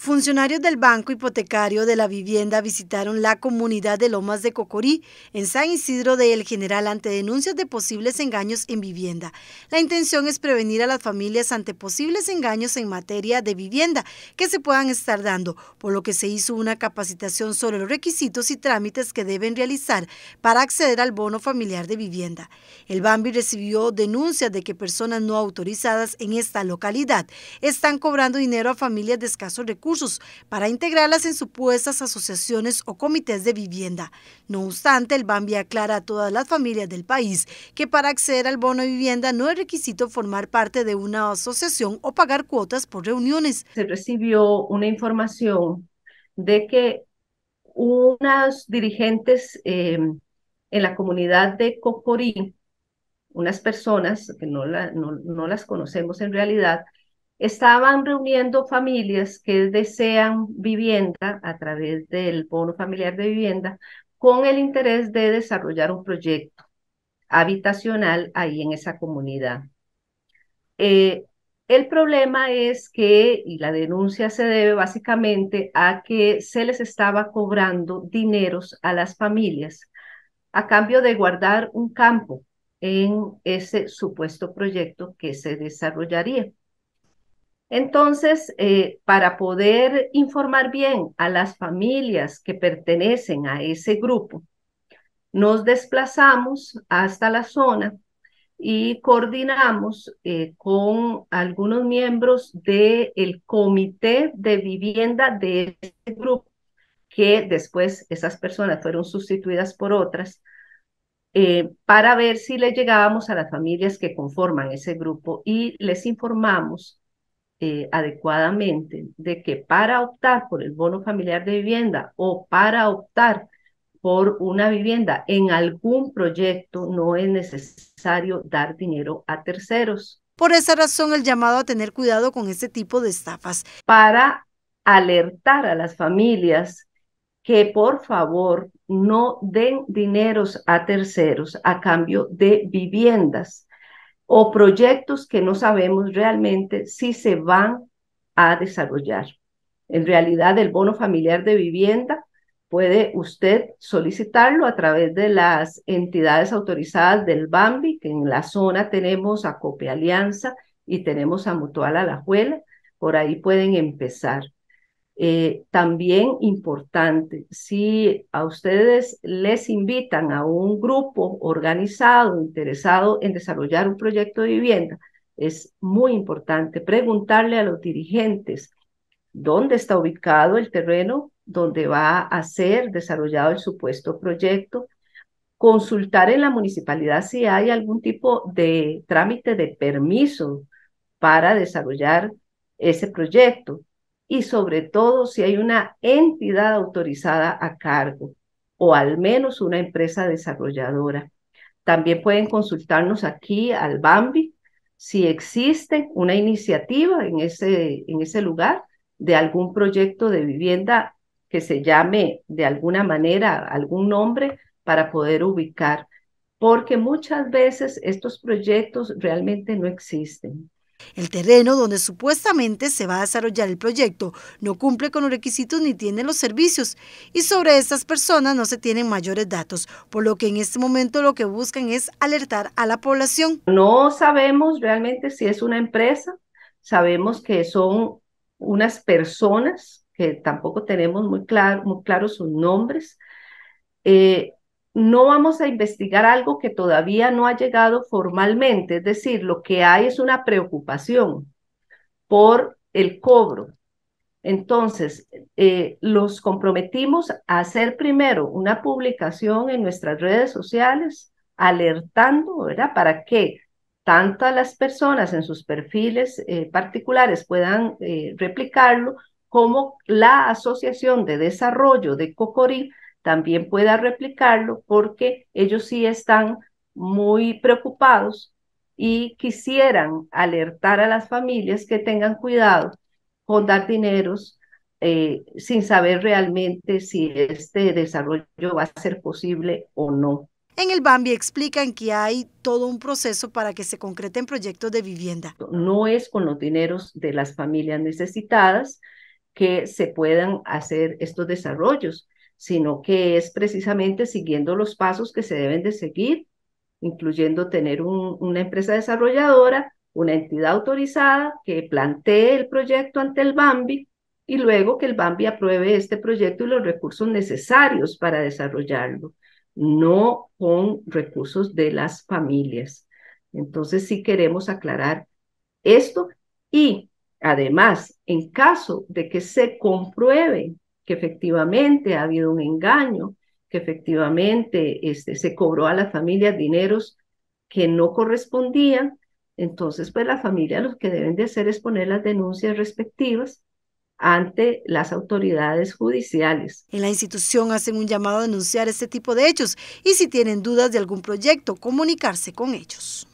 Funcionarios del Banco Hipotecario de la Vivienda visitaron la comunidad de Lomas de Cocorí, en San Isidro de El General, ante denuncias de posibles engaños en vivienda. La intención es prevenir a las familias ante posibles engaños en materia de vivienda que se puedan estar dando, por lo que se hizo una capacitación sobre los requisitos y trámites que deben realizar para acceder al bono familiar de vivienda. El Bambi recibió denuncias de que personas no autorizadas en esta localidad están cobrando dinero a familias de escasos recursos para integrarlas en supuestas asociaciones o comités de vivienda. No obstante, el Bambi aclara a todas las familias del país que para acceder al bono de vivienda no es requisito formar parte de una asociación o pagar cuotas por reuniones. Se recibió una información de que unos dirigentes em, en la comunidad de Cocorí, unas personas que no, no, no las conocemos en realidad, estaban reuniendo familias que desean vivienda a través del bono familiar de vivienda con el interés de desarrollar un proyecto habitacional ahí en esa comunidad. Eh, el problema es que, y la denuncia se debe básicamente a que se les estaba cobrando dineros a las familias a cambio de guardar un campo en ese supuesto proyecto que se desarrollaría. Entonces, eh, para poder informar bien a las familias que pertenecen a ese grupo, nos desplazamos hasta la zona y coordinamos eh, con algunos miembros del comité de vivienda de ese grupo, que después esas personas fueron sustituidas por otras, eh, para ver si le llegábamos a las familias que conforman ese grupo y les informamos eh, adecuadamente de que para optar por el bono familiar de vivienda o para optar por una vivienda en algún proyecto no es necesario dar dinero a terceros. Por esa razón el llamado a tener cuidado con este tipo de estafas. Para alertar a las familias que por favor no den dineros a terceros a cambio de viviendas o proyectos que no sabemos realmente si se van a desarrollar. En realidad, el bono familiar de vivienda puede usted solicitarlo a través de las entidades autorizadas del BAMBI, que en la zona tenemos a Cope Alianza y tenemos a Mutual Alajuela. Por ahí pueden empezar. Eh, también importante, si a ustedes les invitan a un grupo organizado, interesado en desarrollar un proyecto de vivienda, es muy importante preguntarle a los dirigentes dónde está ubicado el terreno donde va a ser desarrollado el supuesto proyecto, consultar en la municipalidad si hay algún tipo de trámite de permiso para desarrollar ese proyecto y sobre todo si hay una entidad autorizada a cargo o al menos una empresa desarrolladora. También pueden consultarnos aquí al Bambi si existe una iniciativa en ese, en ese lugar de algún proyecto de vivienda que se llame de alguna manera, algún nombre para poder ubicar, porque muchas veces estos proyectos realmente no existen. El terreno donde supuestamente se va a desarrollar el proyecto no cumple con los requisitos ni tiene los servicios y sobre estas personas no se tienen mayores datos, por lo que en este momento lo que buscan es alertar a la población. No sabemos realmente si es una empresa, sabemos que son unas personas que tampoco tenemos muy claro, muy sus nombres. Eh, no vamos a investigar algo que todavía no ha llegado formalmente, es decir, lo que hay es una preocupación por el cobro. Entonces, eh, los comprometimos a hacer primero una publicación en nuestras redes sociales, alertando, ¿verdad? Para que tanto las personas en sus perfiles eh, particulares puedan eh, replicarlo, como la Asociación de Desarrollo de Cocorí también pueda replicarlo porque ellos sí están muy preocupados y quisieran alertar a las familias que tengan cuidado con dar dineros eh, sin saber realmente si este desarrollo va a ser posible o no. En el Bambi explican que hay todo un proceso para que se concreten proyectos de vivienda. No es con los dineros de las familias necesitadas que se puedan hacer estos desarrollos sino que es precisamente siguiendo los pasos que se deben de seguir, incluyendo tener una empresa desarrolladora, una entidad autorizada que plantee el proyecto ante el Bambi y luego que el Bambi apruebe este proyecto y los recursos necesarios para desarrollarlo, no con recursos de las familias. Entonces sí queremos aclarar esto y además, en caso de que se compruebe que efectivamente ha habido un engaño, que efectivamente este, se cobró a la familia dineros que no correspondían, entonces pues la familia lo que deben de hacer es poner las denuncias respectivas ante las autoridades judiciales. En la institución hacen un llamado a denunciar este tipo de hechos y si tienen dudas de algún proyecto, comunicarse con ellos.